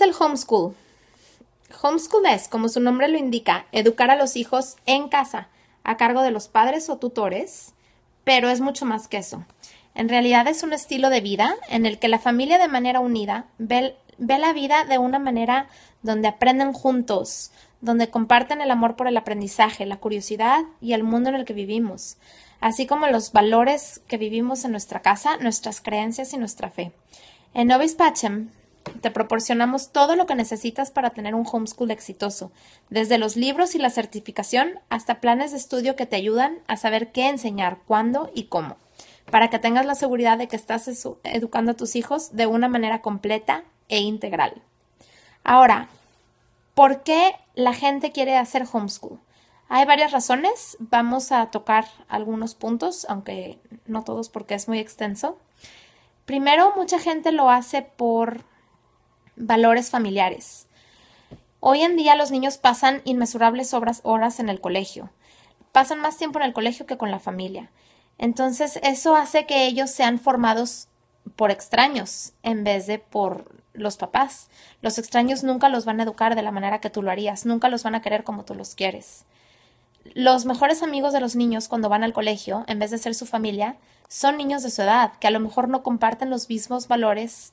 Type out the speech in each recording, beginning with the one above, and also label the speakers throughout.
Speaker 1: el homeschool? Homeschool es, como su nombre lo indica, educar a los hijos en casa, a cargo de los padres o tutores, pero es mucho más que eso. En realidad es un estilo de vida en el que la familia de manera unida ve, la vida de una manera donde aprenden juntos, donde comparten el amor por el aprendizaje, la curiosidad y el mundo en el que vivimos, así como los valores que vivimos en nuestra casa, nuestras creencias y nuestra fe. En Novis te proporcionamos todo lo que necesitas para tener un homeschool exitoso, desde los libros y la certificación hasta planes de estudio que te ayudan a saber qué enseñar, cuándo y cómo, para que tengas la seguridad de que estás educando a tus hijos de una manera completa e integral. Ahora, ¿por qué la gente quiere hacer homeschool? Hay varias razones, vamos a tocar algunos puntos, aunque no todos porque es muy extenso. Primero, mucha gente lo hace por Valores familiares. Hoy en día los niños pasan inmesurables horas en el colegio. Pasan más tiempo en el colegio que con la familia. Entonces eso hace que ellos sean formados por extraños en vez de por los papás. Los extraños nunca los van a educar de la manera que tú lo harías, nunca los van a querer como tú los quieres. Los mejores amigos de los niños cuando van al colegio, en vez de ser su familia, son niños de su edad, que a lo mejor no comparten los mismos valores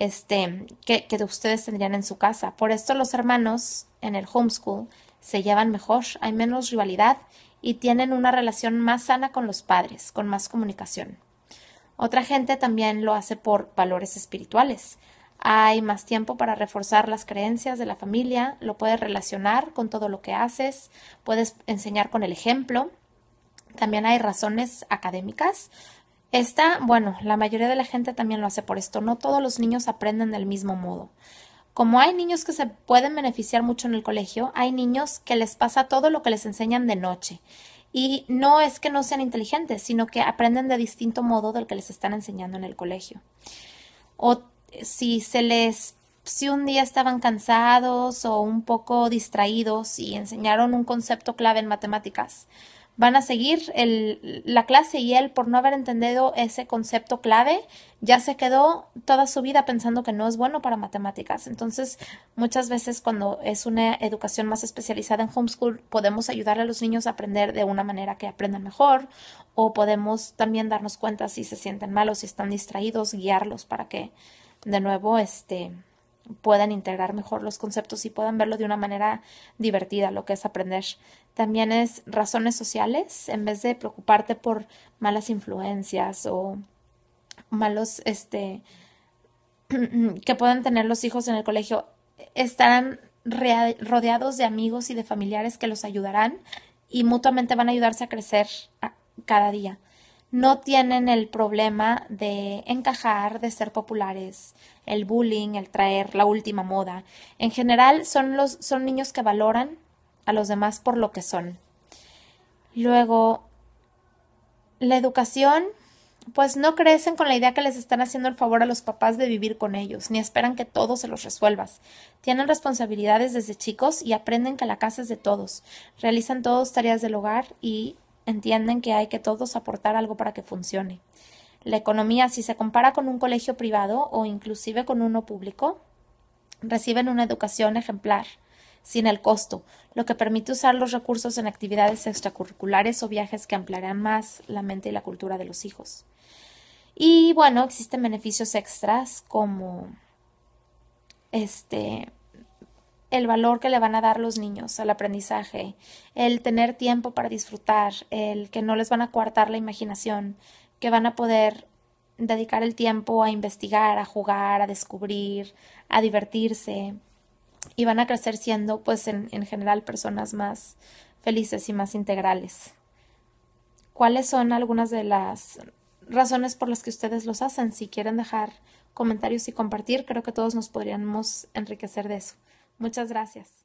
Speaker 1: este, que, que ustedes tendrían en su casa. Por esto los hermanos en el homeschool se llevan mejor, hay menos rivalidad y tienen una relación más sana con los padres, con más comunicación. Otra gente también lo hace por valores espirituales. Hay más tiempo para reforzar las creencias de la familia, lo puedes relacionar con todo lo que haces, puedes enseñar con el ejemplo. También hay razones académicas. Esta, bueno, la mayoría de la gente también lo hace por esto. No todos los niños aprenden del mismo modo. Como hay niños que se pueden beneficiar mucho en el colegio, hay niños que les pasa todo lo que les enseñan de noche. Y no es que no sean inteligentes, sino que aprenden de distinto modo del que les están enseñando en el colegio. O si se les si un día estaban cansados o un poco distraídos y enseñaron un concepto clave en matemáticas, van a seguir el, la clase y él, por no haber entendido ese concepto clave, ya se quedó toda su vida pensando que no es bueno para matemáticas. Entonces, muchas veces cuando es una educación más especializada en homeschool, podemos ayudar a los niños a aprender de una manera que aprendan mejor o podemos también darnos cuenta si se sienten malos, si están distraídos, guiarlos para que de nuevo este puedan integrar mejor los conceptos y puedan verlo de una manera divertida, lo que es aprender. También es razones sociales, en vez de preocuparte por malas influencias o malos, este, que puedan tener los hijos en el colegio, estarán rodeados de amigos y de familiares que los ayudarán y mutuamente van a ayudarse a crecer cada día no tienen el problema de encajar, de ser populares, el bullying, el traer la última moda. En general son los son niños que valoran a los demás por lo que son. Luego la educación pues no crecen con la idea que les están haciendo el favor a los papás de vivir con ellos, ni esperan que todo se los resuelvas. Tienen responsabilidades desde chicos y aprenden que la casa es de todos. Realizan todos tareas del hogar y entienden que hay que todos aportar algo para que funcione. La economía, si se compara con un colegio privado o inclusive con uno público, reciben una educación ejemplar, sin el costo, lo que permite usar los recursos en actividades extracurriculares o viajes que ampliarán más la mente y la cultura de los hijos. Y bueno, existen beneficios extras como este el valor que le van a dar los niños al aprendizaje, el tener tiempo para disfrutar, el que no les van a coartar la imaginación, que van a poder dedicar el tiempo a investigar, a jugar, a descubrir, a divertirse y van a crecer siendo pues en, en general personas más felices y más integrales. ¿Cuáles son algunas de las razones por las que ustedes los hacen? Si quieren dejar comentarios y compartir, creo que todos nos podríamos enriquecer de eso. Muchas gracias.